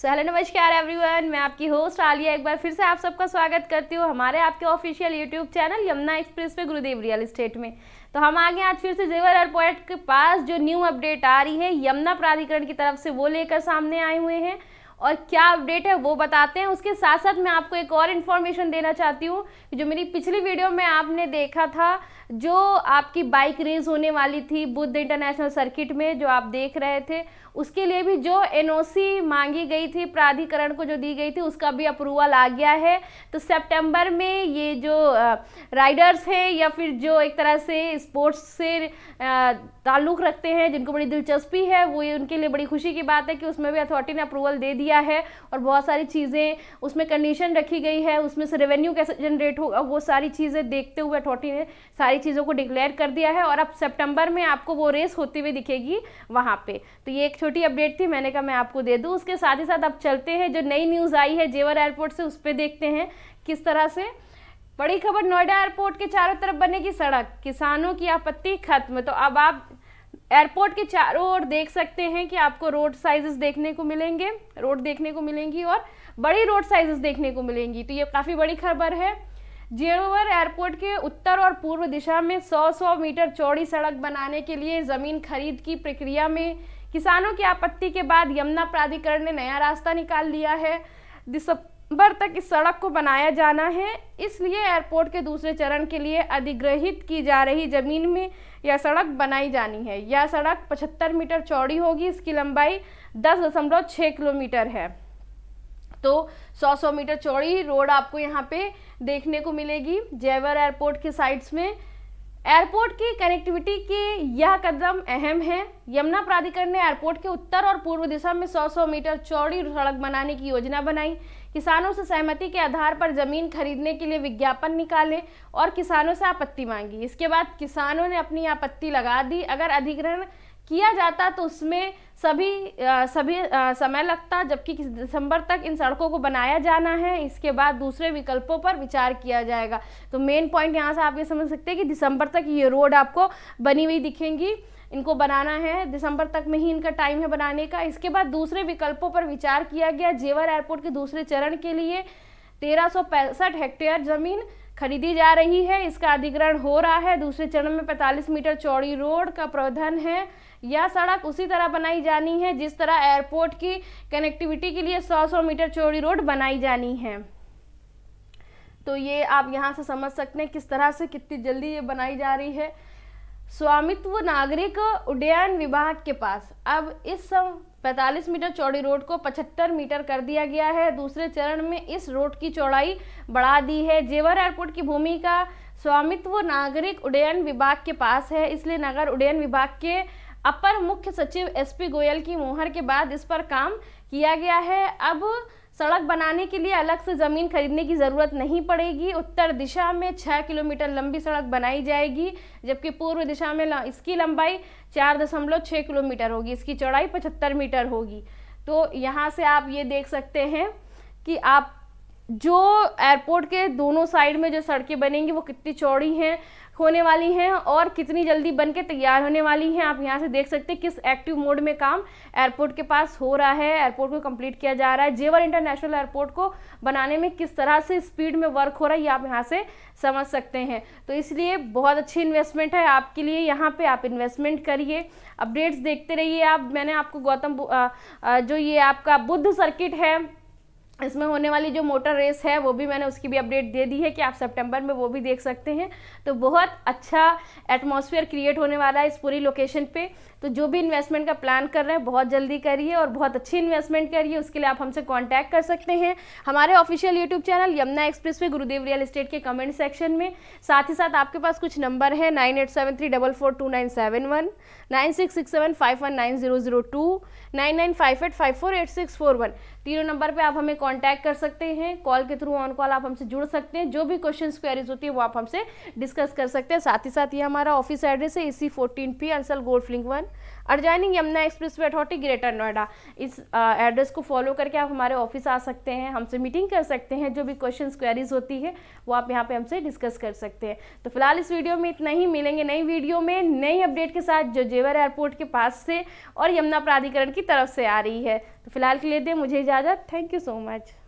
so hello नमस्कार everyone मैं आपकी होस्ट आलिया एक बार फिर से आप सबका स्वागत करती हूँ हमारे आपके official YouTube channel Yamuna express पे गुरुदेव रियल इस्टेट में तो हम आगे आज फिर से जेवर एयरपोर्ट के पास जो न्यू अपडेट आ रही है यमुना प्राधिकरण की तरफ से वो लेकर सामने आए हुए हैं और क्या अपडेट है वो बताते हैं उसके साथ साथ मैं आपको एक और इन्फॉर्मेशन देना चाहती हूँ जो मेरी पिछली वीडियो में आपने देखा था जो आपकी बाइक रेस होने वाली थी बुद्ध इंटरनेशनल सर्किट में जो आप देख रहे थे उसके लिए भी जो एनओसी मांगी गई थी प्राधिकरण को जो दी गई थी उसका भी अप्रूवल आ गया है तो सितंबर में ये जो राइडर्स हैं या फिर जो एक तरह से स्पोर्ट्स से ताल्लुक़ रखते हैं जिनको बड़ी दिलचस्पी है वो ये उनके लिए बड़ी खुशी की बात है कि उसमें भी अथॉरिटी ने अप्रूवल दे दिया गया है और बहुत सारी चीज़ें उसमें कंडीशन रखी गई है उसमें से रेवेन्यू कैसे जनरेट होगा वो सारी चीज़ें देखते हुए अथॉरिटी ने सारी चीज़ों को डिक्लेयर कर दिया है और अब सेप्टेम्बर में आपको वो रेस होती हुई दिखेगी वहाँ पर तो ये एक छोटी अपडेट थी मैंने कहा मैं आपको दे दूँ उसके साथ ही साथ अब चलते हैं जो नई न्यूज़ आई है जेवर एयरपोर्ट से उस पर देखते हैं किस तरह से बड़ी खबर नोएडा एयरपोर्ट के चारों तरफ बनेगी सड़क किसानों की आपत्ति खत्म तो अब आप एयरपोर्ट के चारों ओर देख सकते हैं कि आपको रोड साइजेस देखने को मिलेंगे रोड देखने को मिलेंगी और बड़ी रोड साइजेस देखने को मिलेंगी तो ये काफ़ी बड़ी खबर है जियोवर एयरपोर्ट के उत्तर और पूर्व दिशा में 100-100 मीटर चौड़ी सड़क बनाने के लिए ज़मीन खरीद की प्रक्रिया में किसानों की आपत्ति के बाद यमुना प्राधिकरण ने नया रास्ता निकाल लिया है बर तक इस सड़क को बनाया जाना है इसलिए एयरपोर्ट के दूसरे चरण के लिए अधिग्रहित की जा रही ज़मीन में यह सड़क बनाई जानी है यह सड़क 75 मीटर चौड़ी होगी इसकी लंबाई 10.6 किलोमीटर है तो 100-100 मीटर चौड़ी रोड आपको यहाँ पे देखने को मिलेगी जयवर एयरपोर्ट के साइड्स में एयरपोर्ट की कनेक्टिविटी के यह कदम अहम है यमुना प्राधिकरण ने एयरपोर्ट के उत्तर और पूर्व दिशा में 100-100 मीटर चौड़ी सड़क बनाने की योजना बनाई किसानों से सहमति के आधार पर जमीन खरीदने के लिए विज्ञापन निकाले और किसानों से आपत्ति मांगी इसके बाद किसानों ने अपनी आपत्ति लगा दी अगर अधिग्रहण किया जाता तो उसमें सभी आ, सभी आ, समय लगता जबकि दिसंबर तक इन सड़कों को बनाया जाना है इसके बाद दूसरे विकल्पों पर विचार किया जाएगा तो मेन पॉइंट यहाँ से आप ये समझ सकते हैं कि दिसंबर तक ये रोड आपको बनी हुई दिखेंगी इनको बनाना है दिसंबर तक में ही इनका टाइम है बनाने का इसके बाद दूसरे विकल्पों पर विचार किया गया जेवर एयरपोर्ट के दूसरे चरण के लिए तेरह हेक्टेयर जमीन खरीदी जा रही है इसका अधिग्रहण हो रहा है दूसरे चरण में 45 मीटर चौड़ी रोड का प्रावधान है यह सड़क उसी तरह बनाई जानी है जिस तरह एयरपोर्ट की कनेक्टिविटी के लिए 100-100 मीटर चौड़ी रोड बनाई जानी है तो ये आप यहाँ से समझ सकते हैं किस तरह से कितनी जल्दी ये बनाई जा रही है स्वामित्व नागरिक उड्डयन विभाग के पास अब इस सम 45 मीटर चौड़ी रोड को 75 मीटर कर दिया गया है दूसरे चरण में इस रोड की चौड़ाई बढ़ा दी है जेवर एयरपोर्ट की भूमि का स्वामित्व नागरिक उड्डयन विभाग के पास है इसलिए नगर उड्डयन विभाग के अपर मुख्य सचिव एसपी गोयल की मोहर के बाद इस पर काम किया गया है अब सड़क बनाने के लिए अलग से ज़मीन खरीदने की ज़रूरत नहीं पड़ेगी उत्तर दिशा में छः किलोमीटर लंबी सड़क बनाई जाएगी जबकि पूर्व दिशा में इसकी लंबाई चार दशमलव छः किलोमीटर होगी इसकी चौड़ाई पचहत्तर मीटर होगी तो यहाँ से आप ये देख सकते हैं कि आप जो एयरपोर्ट के दोनों साइड में जो सड़कें बनेंगी वो कितनी चौड़ी हैं होने वाली हैं और कितनी जल्दी बन के तैयार होने वाली हैं आप यहाँ से देख सकते हैं किस एक्टिव मोड में काम एयरपोर्ट के पास हो रहा है एयरपोर्ट को कंप्लीट किया जा रहा है जेवर इंटरनेशनल एयरपोर्ट को बनाने में किस तरह से स्पीड में वर्क हो रहा है ये आप यहाँ से समझ सकते हैं तो इसलिए बहुत अच्छी इन्वेस्टमेंट है आपके लिए यहाँ पर आप इन्वेस्टमेंट करिए अपडेट्स देखते रहिए आप मैंने आपको गौतम जो ये आपका बुद्ध सर्किट है इसमें होने वाली जो मोटर रेस है वो भी मैंने उसकी भी अपडेट दे दी है कि आप सितंबर में वो भी देख सकते हैं तो बहुत अच्छा एटमॉस्फेयर क्रिएट होने वाला है इस पूरी लोकेशन पे तो जो भी इन्वेस्टमेंट का प्लान कर रहे हैं बहुत जल्दी करिए और बहुत अच्छी इन्वेस्टमेंट करिए उसके लिए आप हमसे कॉन्टैक्ट कर सकते हैं हमारे official YouTube channel Yamuna express पे गुरुदेव रियल इस्टेट के कमेंट सेक्शन में साथ ही साथ आपके पास कुछ नंबर है nine eight seven three double four two nine seven one nine six six seven five one nine zero zero two nine nine five eight five four eight six four one तीनों नंबर पर आप हमें contact कर सकते हैं call के through on call आप हमसे जुड़ सकते हैं जो भी क्वेश्चन क्वेरीज होती है वो आप हमसे डिस्कस कर सकते हैं साथ ही साथ ये हमारा ऑफिस एड्रेस है इसी fourteen P Ansal golf link one adjoining Yamuna expressway authority Greater Noida इस एड्रेस को फॉलो करके आप हमारे ऑफिस आ सकते हैं हमसे मीटिंग कर सकते हैं जो भी क्वेश्चन क्वेरीज होती है वो आप यहाँ पे हमसे डिस्कस कर सकते हैं तो फिलहाल इस वीडियो में इतना ही मिलेंगे नई वीडियो में नई अपडेट के साथ जो जेवर एयरपोर्ट के पास से और यमुना प्राधिकरण की तरफ से आ रही है फ़िलहाल के लिए दें मुझे इजाज़त थैंक यू सो मच